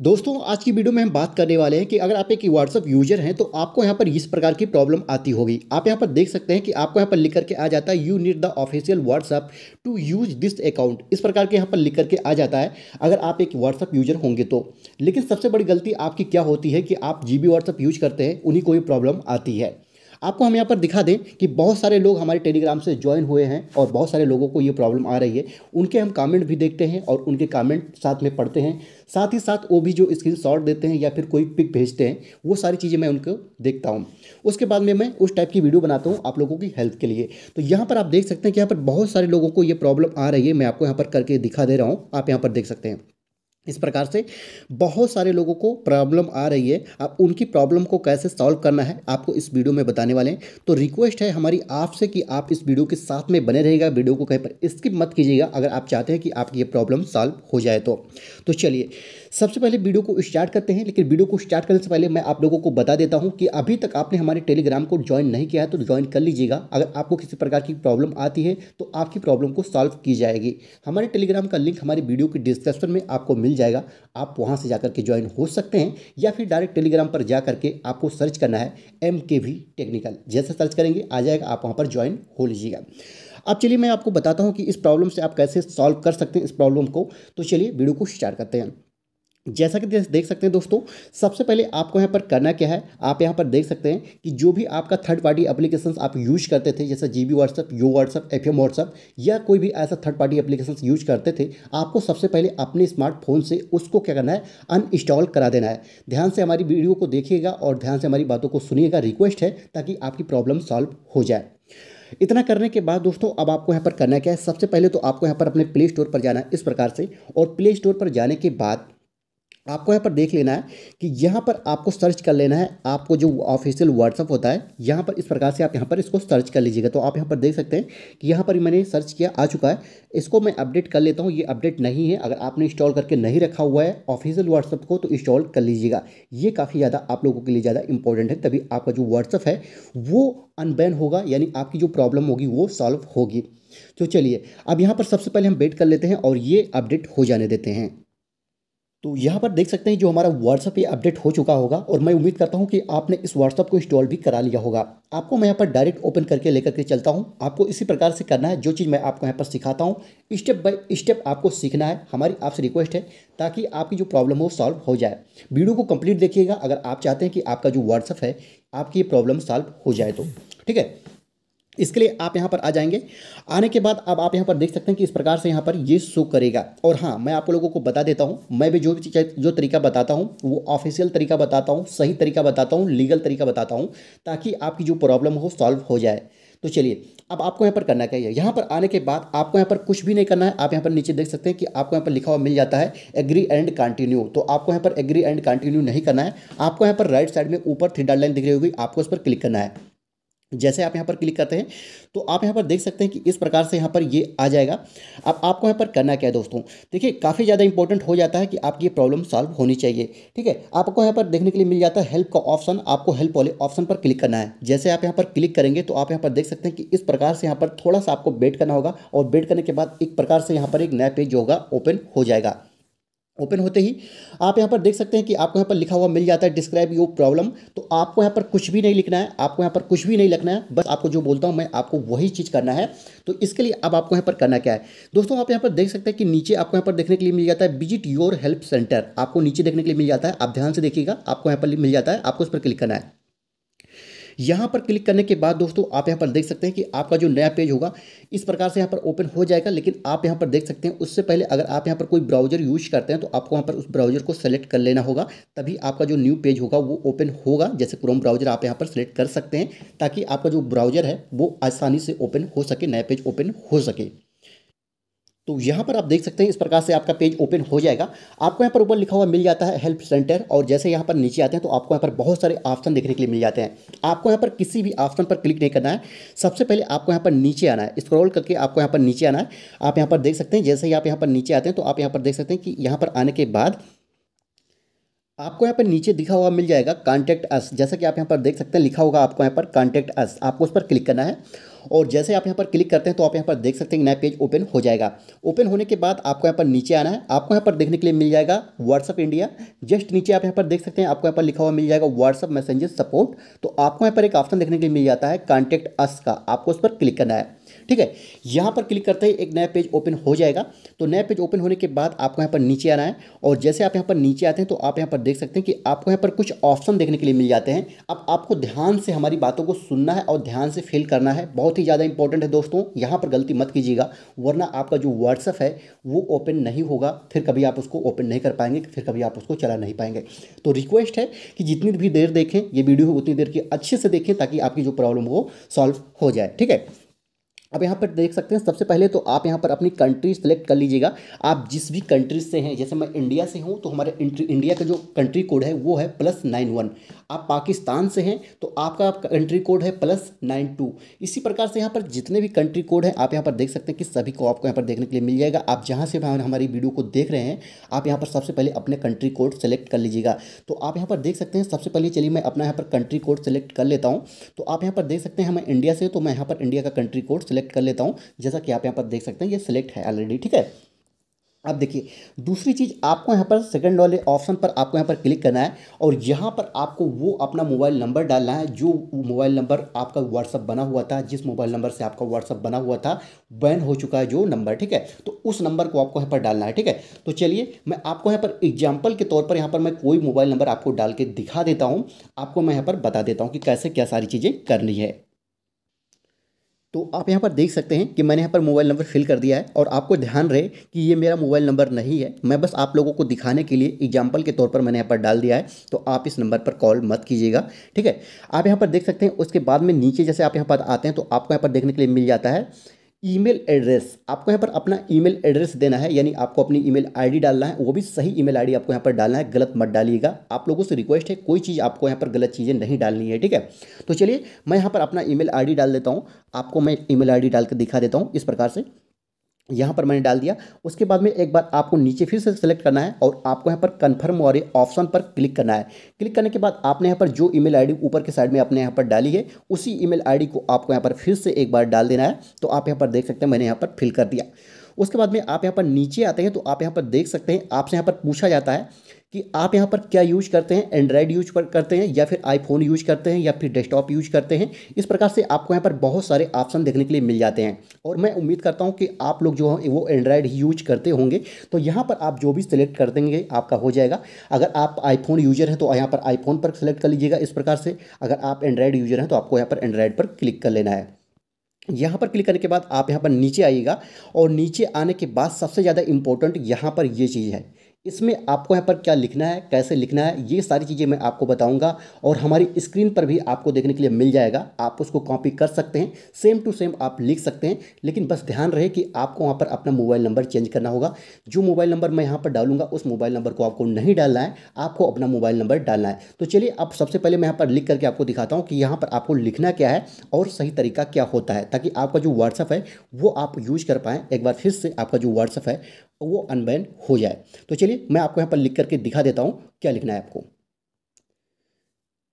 दोस्तों आज की वीडियो में हम बात करने वाले हैं कि अगर आप एक व्हाट्सअप यूजर हैं तो आपको यहाँ पर इस प्रकार की प्रॉब्लम आती होगी आप यहाँ पर देख सकते हैं कि आपको यहाँ पर लिख करके आ जाता है you need the official WhatsApp to use this account इस प्रकार के यहाँ पर लिख करके आ जाता है अगर आप एक व्हाट्सअप यूजर होंगे तो लेकिन सबसे बड़ी गलती आपकी क्या होती है कि आप जी बी यूज करते हैं उन्हीं को ही प्रॉब्लम आती है आपको हम यहाँ पर दिखा दें कि बहुत सारे लोग हमारे टेलीग्राम से ज्वाइन हुए हैं और बहुत सारे लोगों को ये प्रॉब्लम आ रही है उनके हम कमेंट भी देखते हैं और उनके कमेंट साथ में पढ़ते हैं साथ ही साथ वो भी जो स्क्रीन देते हैं या फिर कोई पिक भेजते हैं वो सारी चीज़ें मैं उनको देखता हूँ उसके बाद में मैं उस टाइप की वीडियो बनाता हूँ आप लोगों की हेल्प के लिए तो यहाँ पर आप देख सकते हैं कि यहाँ पर बहुत सारे लोगों को ये प्रॉब्लम आ रही है मैं आपको यहाँ पर करके दिखा दे रहा हूँ आप यहाँ पर देख सकते हैं इस प्रकार से बहुत सारे लोगों को प्रॉब्लम आ रही है आप उनकी प्रॉब्लम को कैसे सॉल्व करना है आपको इस वीडियो में बताने वाले हैं तो रिक्वेस्ट है हमारी आपसे कि आप इस वीडियो के साथ में बने रहेगा वीडियो को कहीं पर स्किप मत कीजिएगा अगर आप चाहते हैं कि आपकी ये प्रॉब्लम सॉल्व हो जाए तो, तो चलिए सबसे पहले वीडियो को स्टार्ट करते हैं लेकिन वीडियो को स्टार्ट करने से पहले मैं आप लोगों को बता देता हूँ कि अभी तक आपने हमारे टेलीग्राम को ज्वाइन नहीं किया है तो ज्वाइन कर लीजिएगा अगर आपको किसी प्रकार की प्रॉब्लम आती है तो आपकी प्रॉब्लम को सॉल्व की जाएगी हमारे टेलीग्राम का लिंक हमारी वीडियो के डिस्क्रिप्शन में आपको मिल जाएगा आप वहाँ से जाकर के ज्वाइन हो सकते हैं या फिर डायरेक्ट टेलीग्राम पर जा करके आपको सर्च करना है एम टेक्निकल जैसे सर्च करेंगे आ जाएगा आप वहाँ पर ज्वाइन हो लीजिएगा अब चलिए मैं आपको बताता हूँ कि इस प्रॉब्लम से आप कैसे सॉल्व कर सकते हैं इस प्रॉब्लम को तो चलिए वीडियो को स्टार्ट करते हैं जैसा कि देख सकते हैं दोस्तों सबसे पहले आपको यहाँ पर करना क्या है आप यहाँ पर देख सकते हैं कि जो भी आपका थर्ड पार्टी एप्लीकेशंस आप यूज करते थे जैसे G B WhatsApp Yo WhatsApp F M WhatsApp या कोई भी ऐसा थर्ड पार्टी एप्लीकेशंस यूज करते थे आपको सबसे पहले अपने स्मार्टफोन से उसको क्या करना है अनइंस्टॉल करा देना है ध्यान से हमारी वीडियो को देखिएगा और ध्यान से हमारी बातों को सुनिएगा रिक्वेस्ट है ताकि आपकी प्रॉब्लम सॉल्व हो जाए इतना करने के बाद दोस्तों अब आपको यहाँ पर करना क्या है सबसे पहले तो आपको यहाँ पर अपने प्ले स्टोर पर जाना है इस प्रकार से और प्ले स्टोर पर जाने के बाद आपको यहाँ पर देख लेना है कि यहाँ पर आपको सर्च कर लेना है आपको जो ऑफिशियल व्हाट्सअप होता है यहाँ पर इस प्रकार से आप यहाँ पर इसको सर्च कर लीजिएगा तो आप यहाँ पर देख सकते हैं कि यहाँ पर मैंने सर्च किया आ चुका है इसको मैं अपडेट कर लेता हूँ ये अपडेट नहीं है अगर आपने इंस्टॉल करके नहीं रखा हुआ है ऑफिशियल व्हाट्सअप को तो इंस्टॉल कर लीजिएगा ये काफ़ी ज़्यादा आप लोगों के लिए ज़्यादा इंपॉर्टेंट है तभी आपका जो व्हाट्सअप है वो अनबैन होगा यानी आपकी जो प्रॉब्लम होगी वो सॉल्व होगी तो चलिए अब यहाँ पर सबसे पहले हम वेट कर लेते हैं और ये अपडेट हो जाने देते हैं तो यहाँ पर देख सकते हैं जो हमारा व्हाट्सअप ये अपडेट हो चुका होगा और मैं उम्मीद करता हूँ कि आपने इस व्हाट्सअप को इंस्टॉल भी करा लिया होगा आपको मैं यहाँ पर डायरेक्ट ओपन करके लेकर के चलता हूँ आपको इसी प्रकार से करना है जो चीज़ मैं आपको यहाँ पर सिखाता हूँ स्टेप बाय स्टेप आपको सीखना है हमारी आपसे रिक्वेस्ट है ताकि आपकी जो प्रॉब्लम हो सॉल्व हो जाए वीडियो को कम्प्लीट देखिएगा अगर आप चाहते हैं कि आपका जो व्हाट्सअप है आपकी ये प्रॉब्लम सॉल्व हो जाए तो ठीक है इसके लिए आप यहाँ पर आ जाएंगे आने के बाद अब आप यहाँ पर देख सकते हैं कि इस प्रकार से यहाँ पर ये शो करेगा और हाँ मैं आप लोगों को बता देता हूँ मैं भी जो भी जो तरीका बताता हूँ वो ऑफिशियल तरीका बताता हूँ सही तरीका बताता हूँ लीगल तरीका बताता हूँ ताकि आपकी जो प्रॉब्लम हो सॉल्व हो जाए तो चलिए अब आपको यहाँ पर करना क्या है यहाँ पर आने के बाद आपको यहाँ पर कुछ भी नहीं करना है आप यहाँ पर नीचे देख सकते हैं कि आपको यहाँ पर लिखा हुआ मिल जाता है एग्री एंड कंटिन्यू तो आपको यहाँ पर एग्री एंड कंटिन्यू नहीं करना है आपको यहाँ पर राइट साइड में ऊपर थ्री डॉट लाइन दिख रही होगी आपको उस पर क्लिक करना है जैसे आप यहाँ पर क्लिक करते हैं तो आप यहाँ पर देख सकते हैं कि इस प्रकार से यहाँ पर ये आ जाएगा अब आपको यहाँ पर करना क्या है दोस्तों देखिए काफ़ी ज़्यादा इंपॉर्टेंट हो जाता है कि आपकी ये प्रॉब्लम सॉल्व होनी चाहिए ठीक है आपको यहाँ पर देखने के लिए मिल जाता है हेल्प का ऑप्शन आपको हेल्प वाले ऑप्शन पर क्लिक करना है जैसे आप यहाँ पर क्लिक करेंगे तो आप यहाँ पर देख सकते हैं कि इस प्रकार से यहाँ पर थोड़ा सा आपको वेट करना होगा और वेट करने के बाद एक प्रकार से यहाँ पर एक नया पेज होगा ओपन हो जाएगा ओपन होते ही आप यहाँ पर देख सकते हैं कि आपको यहाँ पर लिखा हुआ मिल जाता है डिस्क्राइब यू प्रॉब्लम तो आपको यहाँ पर कुछ भी नहीं लिखना है आपको यहाँ पर कुछ भी नहीं लिखना है बस आपको जो बोलता हूँ मैं आपको वही चीज़ करना है तो इसके लिए अब आपको यहाँ पर करना क्या है दोस्तों आप यहाँ पर देख सकते हैं कि नीचे आपको यहाँ पर देखने के लिए मिल जाता है विजिट योर हेल्प सेंटर आपको नीचे देखने के लिए मिल जाता है आप ध्यान से देखिएगा आपको यहाँ पर मिल जाता है आपको उस पर क्लिक करना है यहाँ पर क्लिक करने के बाद दोस्तों आप यहाँ पर देख सकते हैं कि आपका जो नया पेज होगा इस प्रकार से यहाँ पर ओपन हो जाएगा लेकिन आप यहाँ पर देख सकते हैं उससे पहले अगर आप यहाँ पर कोई ब्राउजर यूज करते हैं तो आपको यहाँ पर उस ब्राउजर को सेलेक्ट कर लेना होगा तभी आपका जो न्यू पेज होगा वो ओपन होगा जैसे क्रोम ब्राउजर आप यहाँ पर सेलेक्ट कर सकते हैं ताकि आपका जो ब्राउजर है वो आसानी से ओपन हो सके नया पेज ओपन हो सके तो यहाँ पर आप देख सकते हैं इस प्रकार से आपका पेज ओपन हो जाएगा आपको यहाँ पर ऊपर लिखा हुआ मिल जाता है हेल्प सेंटर और जैसे यहाँ पर नीचे आते हैं तो आपको यहाँ पर बहुत सारे ऑप्शन देखने के लिए मिल जाते हैं आपको यहाँ पर किसी भी ऑप्शन पर क्लिक नहीं करना है सबसे पहले आपको यहाँ पर नीचे आना है स्क्रॉल करके आपको यहाँ पर नीचे आना है आप यहाँ पर देख सकते हैं जैसे ही आप यहाँ पर नीचे आते हैं तो आप यहाँ पर देख सकते हैं कि यहाँ पर आने के बाद आपको यहाँ पर नीचे दिखा हुआ मिल जाएगा कॉन्टैक्ट अस जैसा कि आप यहाँ पर देख सकते हैं लिखा होगा आपको यहाँ पर कॉन्टैक्ट अस आपको उस पर क्लिक करना है और जैसे आप यहाँ पर क्लिक करते हैं तो आप यहाँ पर देख सकते हैं नया पेज ओपन हो जाएगा ओपन होने के बाद आपको यहाँ पर नीचे आना है आपको यहाँ पर देखने के लिए मिल जाएगा व्हाट्सअप इंडिया जस्ट नीचे आप यहाँ पर देख सकते हैं आपको यहाँ पर लिखा हुआ मिल जाएगा व्हाट्सअप मैसेंजर सपोर्ट तो आपको यहाँ पर एक ऑप्शन देखने के लिए मिल जाता है कॉन्टैक्ट अस का आपको उस पर क्लिक करना है ठीक है यहाँ पर क्लिक करते ही एक नया पेज ओपन हो जाएगा तो नया पेज ओपन होने के बाद आपको यहाँ पर नीचे आना है और जैसे आप यहाँ पर नीचे आते हैं तो आप यहाँ पर देख सकते हैं कि आपको यहाँ पर कुछ ऑप्शन देखने के लिए मिल जाते हैं अब आपको ध्यान से हमारी बातों को सुनना है और ध्यान से फिल करना है बहुत ही ज़्यादा इंपॉर्टेंट है दोस्तों यहाँ पर गलती मत कीजिएगा वरना आपका जो व्हाट्सअप है वो ओपन नहीं होगा फिर कभी आप उसको ओपन नहीं कर पाएंगे फिर कभी आप उसको चला नहीं पाएंगे तो रिक्वेस्ट है कि जितनी भी देर देखें ये वीडियो उतनी देर की अच्छे से देखें ताकि आपकी जो प्रॉब्लम हो सॉल्व हो जाए ठीक है अब यहाँ पर देख सकते हैं सबसे पहले तो आप यहाँ पर अपनी कंट्री सेलेक्ट कर लीजिएगा आप जिस भी कंट्री से हैं जैसे मैं इंडिया से हूँ तो हमारे इंडिया का जो कंट्री कोड है वो है प्लस नाइन वन आप पाकिस्तान से हैं तो आपका कंट्री कोड है प्लस नाइन टू इसी प्रकार से यहाँ पर जितने भी कंट्री कोड हैं आप यहाँ पर देख सकते हैं कि सभी को आपको यहाँ पर देखने के लिए मिल जाएगा आप जहाँ से हमारी वीडियो को देख रहे हैं आप यहाँ पर सबसे पहले अपने कंट्री कोड सेलेक्ट कर लीजिएगा तो आप यहाँ पर देख सकते हैं सबसे पहले चलिए मैं अपना यहाँ पर कंट्री कोड सेलेक्ट कर लेता हूँ तो आप यहाँ पर देख सकते हैं हमें इंडिया से तो मैं यहाँ पर इंडिया का कंट्री कोड सेलेक्ट सिलेक्ट कर लेता हूँ जैसा कि आप यहाँ पर देख सकते हैं ये सिलेक्ट है ऑलरेडी ठीक है अब देखिए दूसरी चीज़ आपको यहाँ पर सेकंड वाले ऑप्शन पर आपको यहाँ पर क्लिक करना है और यहाँ पर आपको वो अपना मोबाइल नंबर डालना है जो मोबाइल नंबर आपका व्हाट्सअप बना हुआ था जिस मोबाइल नंबर से आपका व्हाट्सअप बना हुआ था बैन हो चुका है जो नंबर ठीक है तो उस नंबर को आपको यहाँ पर डालना है ठीक है तो चलिए मैं आपको यहाँ पर एग्जाम्पल के तौर पर यहाँ पर मैं कोई मोबाइल नंबर आपको डाल के दिखा देता हूँ आपको मैं यहाँ पर बता देता हूँ कि कैसे क्या सारी चीज़ें करनी है तो आप यहाँ पर देख सकते हैं कि मैंने यहाँ पर मोबाइल नंबर फिल कर दिया है और आपको ध्यान रहे कि ये मेरा मोबाइल नंबर नहीं है मैं बस आप लोगों को दिखाने के लिए एग्जाम्पल के तौर पर मैंने यहाँ पर डाल दिया है तो आप इस नंबर पर कॉल मत कीजिएगा ठीक है आप यहाँ पर देख सकते हैं उसके बाद में नीचे जैसे आप यहाँ पर आते हैं तो आपको यहाँ पर देखने के लिए मिल जाता है ईमेल एड्रेस आपको यहाँ पर अपना ईमेल एड्रेस देना है यानी आपको अपनी ईमेल आईडी डालना है वो भी सही ईमेल आईडी आपको यहाँ पर डालना है गलत मत डालिएगा आप लोगों से रिक्वेस्ट है कोई चीज़ आपको यहाँ पर गलत चीज़ें नहीं डालनी है ठीक है तो चलिए मैं यहाँ पर अपना ईमेल आईडी डाल देता हूँ आपको मैं ईमेल आईडी डाल कर दिखा देता हूँ इस प्रकार से यहाँ पर मैंने डाल दिया उसके बाद में एक बार आपको नीचे फिर से सेलेक्ट करना है और आपको यहाँ पर कन्फर्म वाले ऑप्शन पर क्लिक करना है क्लिक करने के बाद आपने यहाँ पर जो ईमेल आईडी ऊपर के साइड में आपने यहाँ पर डाली है उसी ईमेल आईडी को आपको यहाँ पर फिर से एक बार डाल देना है तो आप यहाँ पर देख सकते हैं मैंने यहाँ पर फिल कर दिया उसके बाद में आप यहाँ पर नीचे आते हैं तो आप यहाँ पर देख सकते हैं आपसे यहाँ पर पूछा जाता है कि आप यहाँ पर क्या यूज करते हैं एंड्रॉयड यूज पर करते हैं या फिर आईफोन यूज करते हैं या फिर डेस्कटॉप यूज करते हैं इस प्रकार से आपको यहाँ पर बहुत सारे ऑप्शन देखने के लिए मिल जाते हैं और मैं उम्मीद करता हूँ कि आप लोग जो है वो एंड्रॉयड यूज करते होंगे तो यहाँ पर आप जो भी सिलेक्ट कर देंगे आपका हो जाएगा अगर आप आईफोन यूजर हैं तो यहाँ पर आईफोन पर सेलेक्ट कर लीजिएगा इस प्रकार से अगर आप एंड्रॉयड यूजर हैं तो आपको यहाँ पर एंड्रॉयड पर क्लिक कर लेना है यहाँ पर क्लिक करने के बाद आप यहाँ पर नीचे आइएगा और नीचे आने के बाद सबसे ज़्यादा इम्पोर्टेंट यहाँ पर ये चीज़ है इसमें आपको यहाँ पर क्या लिखना है कैसे लिखना है ये सारी चीज़ें मैं आपको बताऊंगा और हमारी स्क्रीन पर भी आपको देखने के लिए मिल जाएगा आप उसको कॉपी कर सकते हैं सेम टू सेम आप लिख सकते हैं लेकिन बस ध्यान रहे कि आपको वहाँ पर अपना मोबाइल नंबर चेंज करना होगा जो मोबाइल नंबर मैं यहाँ पर डालूंगा उस मोबाइल नंबर को आपको नहीं डालना है आपको अपना मोबाइल नंबर डालना है तो चलिए आप सबसे पहले मैं यहाँ पर लिख करके आपको दिखाता हूँ कि यहाँ पर आपको लिखना क्या है और सही तरीका क्या होता है ताकि आपका जो व्हाट्सअप है वो आप यूज कर पाएँ एक बार फिर से आपका जो व्हाट्सअप है वो अनबैन हो जाए तो चलिए मैं आपको यहाँ पर लिख करके दिखा देता हूँ क्या लिखना है आपको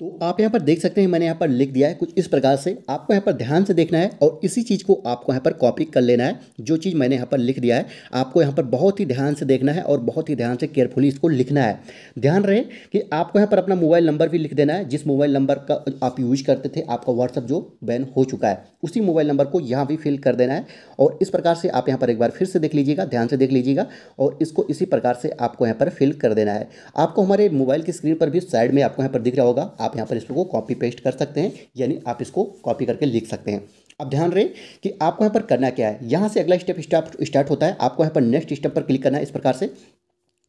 तो आप यहाँ पर देख सकते हैं मैंने यहाँ पर लिख दिया है कुछ इस प्रकार से आपको यहाँ पर ध्यान से देखना है और इसी चीज़ को आपको यहाँ पर कॉपी कर लेना है जो चीज़ मैंने यहाँ पर लिख दिया है आपको यहाँ पर बहुत ही ध्यान से देखना है और बहुत ही ध्यान से केयरफुली इसको लिखना है ध्यान रहे कि आपको यहाँ पर अपना मोबाइल नंबर भी लिख देना है जिस मोबाइल नंबर का आप यूज करते थे आपका व्हाट्सअप जो बैन हो चुका है उसी मोबाइल नंबर को यहाँ भी फिल कर देना है और इस प्रकार से आप यहाँ पर एक बार फिर से देख लीजिएगा ध्यान से देख लीजिएगा और इसको इसी प्रकार से आपको यहाँ पर फिल कर देना है आपको हमारे मोबाइल की स्क्रीन पर भी साइड में आपको यहाँ पर दिख रहा होगा आप यहाँ पर इसको कॉपी पेस्ट कर सकते हैं यानी आप इसको कॉपी करके लिख सकते हैं अब ध्यान रहे कि आपको यहाँ पर करना क्या है यहाँ से अगला स्टेप स्टार्ट होता है आपको यहाँ पर नेक्स्ट स्टेप पर क्लिक करना है इस प्रकार से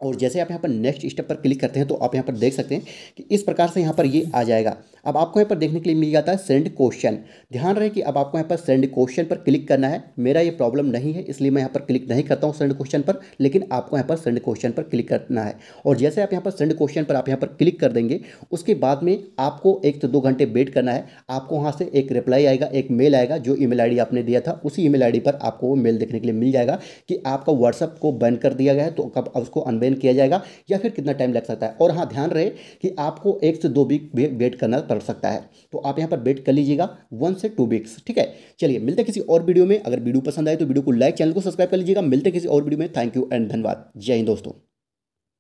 और जैसे आप यहाँ पर नेक्स्ट स्टेप पर क्लिक करते हैं तो आप यहाँ पर देख सकते हैं कि इस प्रकार से यहाँ पर ये यह आ जाएगा अब आपको यहाँ पर देखने के लिए मिल जाता है सेंड क्वेश्चन ध्यान रहे कि अब आपको यहाँ पर सेंड क्वेश्चन पर क्लिक करना है मेरा ये प्रॉब्लम नहीं है इसलिए मैं यहाँ पर क्लिक नहीं करता हूँ सेंड क्वेश्चन पर लेकिन आपको यहाँ पर सेंड क्वेश्चन पर क्लिक करना है और जैसे आप यहाँ पर सेंड क्वेश्चन पर आप यहाँ पर क्लिक कर देंगे उसके बाद में आपको एक से दो घंटे वेट करना है आपको वहाँ से एक रिप्लाई आएगा एक मेल आएगा जो ई मेल आपने दिया था उसी ई मेल पर आपको वो मेल देखने के लिए मिल जाएगा कि आपका व्हाट्सअप को बैन कर दिया गया है तो कब उसको अनबैन ट्रेन किया जाएगा या फिर कितना टाइम लग सकता है और हाँ ध्यान रहे कि आपको एक से दो वीक वेट करना पड़ सकता है तो आप यहाँ पर वेट कर लीजिएगा वन से टू वीक्स ठीक है चलिए मिलते किसी और वीडियो में अगर वीडियो पसंद आए तो वीडियो को लाइक चैनल को सब्सक्राइब कर लीजिएगा मिलते किसी और वीडियो में थैंक यू एंड धन्यवाद जय हिंद दोस्तों